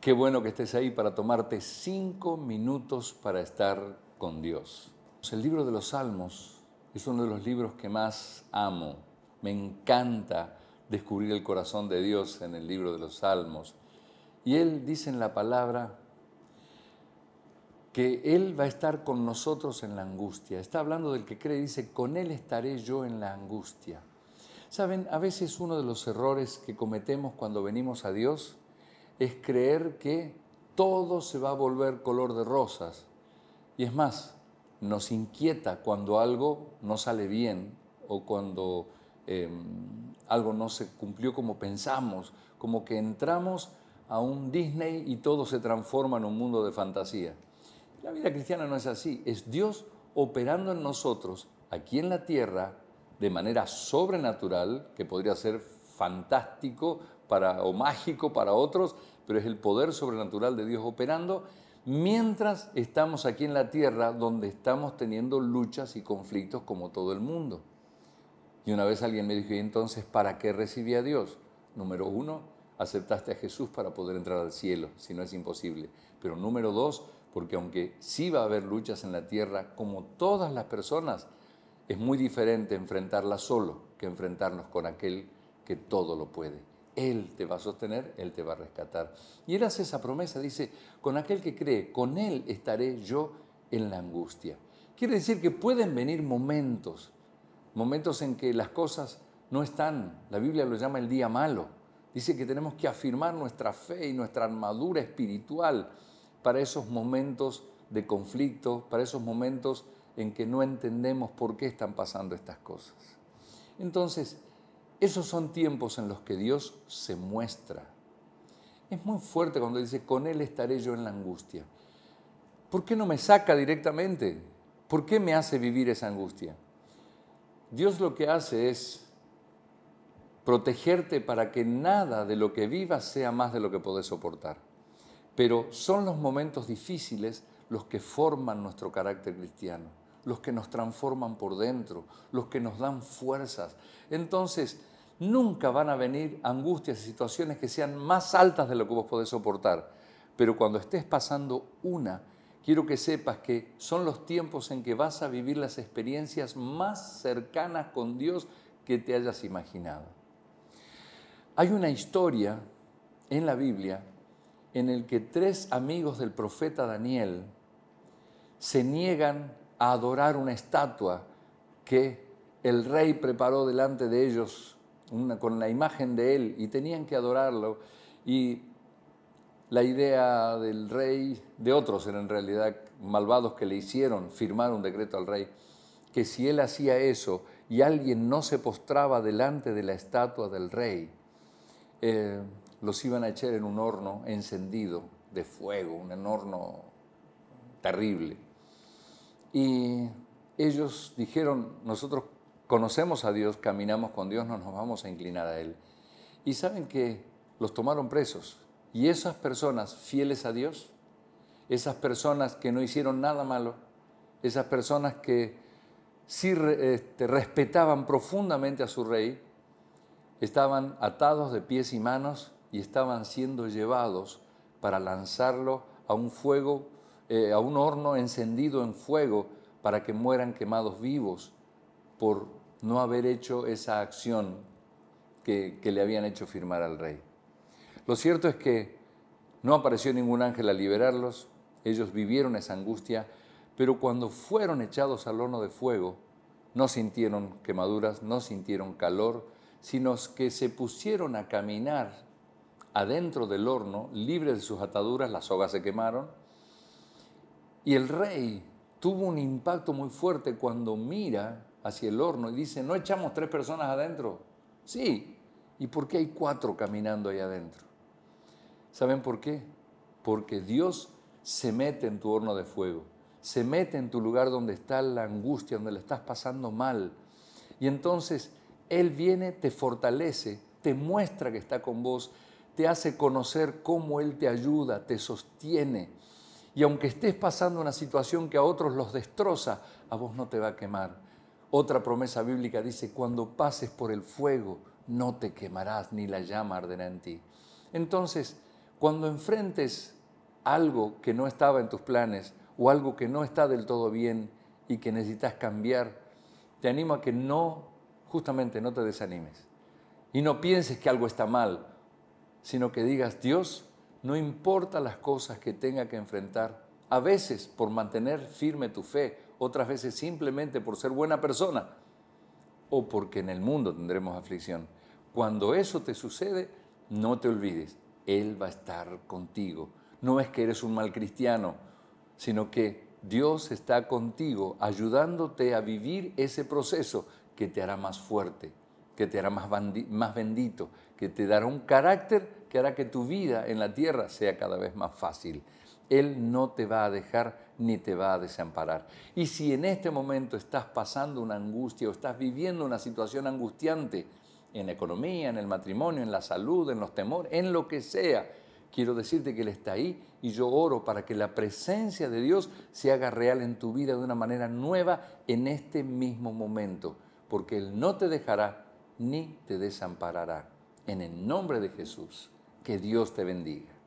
Qué bueno que estés ahí para tomarte cinco minutos para estar con Dios. El libro de los Salmos es uno de los libros que más amo. Me encanta descubrir el corazón de Dios en el libro de los Salmos. Y Él dice en la palabra que Él va a estar con nosotros en la angustia. Está hablando del que cree, dice, con Él estaré yo en la angustia. Saben, a veces uno de los errores que cometemos cuando venimos a Dios es creer que todo se va a volver color de rosas. Y es más, nos inquieta cuando algo no sale bien o cuando em, algo no se cumplió como pensamos, como que entramos a un Disney y todo se transforma en un mundo de fantasía. La vida cristiana no es así, es Dios operando en nosotros, aquí en la tierra, de manera sobrenatural, que podría ser fantástico, o mágico para otros, pero es el poder sobrenatural de Dios operando mientras estamos aquí en la tierra donde estamos teniendo luchas y conflictos como todo el mundo. Y una vez alguien me dijo, entonces para qué recibí a Dios? Número uno, aceptaste a Jesús para poder entrar al cielo, si no es imposible. Pero número dos, porque aunque sí va a haber luchas en la tierra, como todas las personas, es muy diferente enfrentarlas solo que enfrentarnos con aquel que todo lo puede. Él te va a sostener, Él te va a rescatar. Y Él hace esa promesa, dice, con aquel que cree, con Él estaré yo en la angustia. Quiere decir que pueden venir momentos, momentos en que las cosas no están. La Biblia lo llama el día malo. Dice que tenemos que afirmar nuestra fe y nuestra armadura espiritual para esos momentos de conflicto, para esos momentos en que no entendemos por qué están pasando estas cosas. Entonces, esos son tiempos en los que Dios se muestra. Es muy fuerte cuando dice, con Él estaré yo en la angustia. ¿Por qué no me saca directamente? ¿Por qué me hace vivir esa angustia? Dios lo que hace es protegerte para que nada de lo que vivas sea más de lo que podés soportar. Pero son los momentos difíciles los que forman nuestro carácter cristiano los que nos transforman por dentro, los que nos dan fuerzas. Entonces, nunca van a venir angustias y situaciones que sean más altas de lo que vos podés soportar. Pero cuando estés pasando una, quiero que sepas que son los tiempos en que vas a vivir las experiencias más cercanas con Dios que te hayas imaginado. Hay una historia en la Biblia en el que tres amigos del profeta Daniel se niegan a adorar una estatua que el rey preparó delante de ellos con la imagen de él y tenían que adorarlo. Y la idea del rey, de otros eran en realidad malvados que le hicieron firmar un decreto al rey, que si él hacía eso y alguien no se postraba delante de la estatua del rey, eh, los iban a echar en un horno encendido de fuego, un horno terrible. Y ellos dijeron, nosotros conocemos a Dios, caminamos con Dios, no nos vamos a inclinar a Él. Y saben que los tomaron presos. Y esas personas fieles a Dios, esas personas que no hicieron nada malo, esas personas que sí este, respetaban profundamente a su rey, estaban atados de pies y manos y estaban siendo llevados para lanzarlo a un fuego eh, a un horno encendido en fuego para que mueran quemados vivos por no haber hecho esa acción que, que le habían hecho firmar al rey. Lo cierto es que no apareció ningún ángel a liberarlos, ellos vivieron esa angustia, pero cuando fueron echados al horno de fuego, no sintieron quemaduras, no sintieron calor, sino que se pusieron a caminar adentro del horno, libres de sus ataduras, las sogas se quemaron, y el rey tuvo un impacto muy fuerte cuando mira hacia el horno y dice, no echamos tres personas adentro. Sí, ¿y por qué hay cuatro caminando ahí adentro? ¿Saben por qué? Porque Dios se mete en tu horno de fuego, se mete en tu lugar donde está la angustia, donde le estás pasando mal. Y entonces Él viene, te fortalece, te muestra que está con vos, te hace conocer cómo Él te ayuda, te sostiene y aunque estés pasando una situación que a otros los destroza, a vos no te va a quemar. Otra promesa bíblica dice, cuando pases por el fuego, no te quemarás, ni la llama arderá en ti. Entonces, cuando enfrentes algo que no estaba en tus planes o algo que no está del todo bien y que necesitas cambiar, te animo a que no, justamente no te desanimes y no pienses que algo está mal, sino que digas, Dios, no importa las cosas que tenga que enfrentar, a veces por mantener firme tu fe, otras veces simplemente por ser buena persona o porque en el mundo tendremos aflicción. Cuando eso te sucede, no te olvides, Él va a estar contigo. No es que eres un mal cristiano, sino que Dios está contigo ayudándote a vivir ese proceso que te hará más fuerte, que te hará más, más bendito, que te dará un carácter que hará que tu vida en la tierra sea cada vez más fácil. Él no te va a dejar ni te va a desamparar. Y si en este momento estás pasando una angustia o estás viviendo una situación angustiante en la economía, en el matrimonio, en la salud, en los temores, en lo que sea, quiero decirte que Él está ahí y yo oro para que la presencia de Dios se haga real en tu vida de una manera nueva en este mismo momento, porque Él no te dejará ni te desamparará. En el nombre de Jesús, que Dios te bendiga.